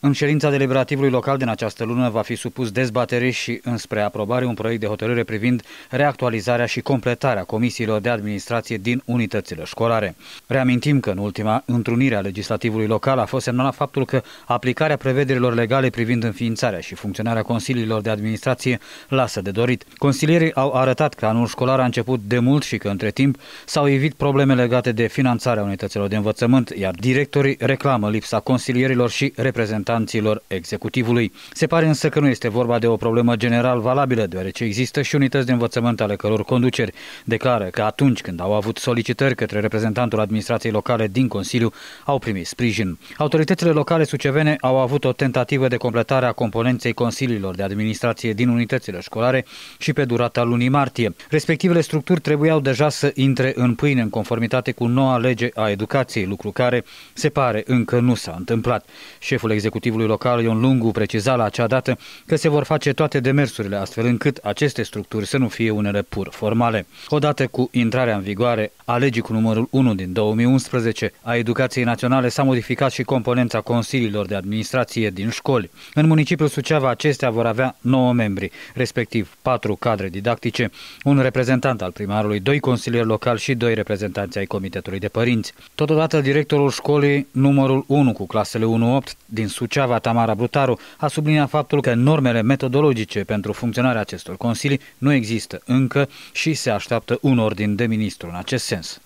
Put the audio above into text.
În ședința deliberativului local din această lună va fi supus dezbatere și înspre aprobare un proiect de hotărâre privind reactualizarea și completarea comisiilor de administrație din unitățile școlare. Reamintim că în ultima întrunire a legislativului local a fost semnalat faptul că aplicarea prevederilor legale privind înființarea și funcționarea consiliilor de administrație lasă de dorit. Consilierii au arătat că anul școlar a început de mult și că între timp s-au evit probleme legate de finanțarea unităților de învățământ, iar directorii reclamă lipsa consilierilor și reprezentanților reprezentanților executivului. Se pare însă că nu este vorba de o problemă general valabilă, deoarece există și unități de învățământ ale căror conduceri declară că atunci când au avut solicitări către reprezentantul administrației locale din Consiliu, au primit sprijin. Autoritățile locale sucevene au avut o tentativă de completare a componenței consiliilor de administrație din unitățile școlare și pe durata lunii martie. Respectivele structuri trebuiau deja să intre în pâine în conformitate cu noua lege a educației, lucru care se pare încă nu s-a întâmplat. Șeful executiv executivului local Ion Lungu preciza la acea dată că se vor face toate demersurile astfel încât aceste structuri să nu fie unele pur formale. Odată cu intrarea în vigoare a legii cu numărul 1 din 2011 a educației naționale s-a modificat și componența consiliilor de administrație din școli. În municipiul Suceava acestea vor avea 9 membri, respectiv 4 cadre didactice, un reprezentant al primarului, doi consilieri locali și doi reprezentanți ai Comitetului de Părinți. Totodată directorul școlii numărul 1 cu clasele 1-8 din Suceava Suceava, Tamara Brutaru, a subliniat faptul că normele metodologice pentru funcționarea acestor consilii nu există încă și se așteaptă un ordin de ministru în acest sens.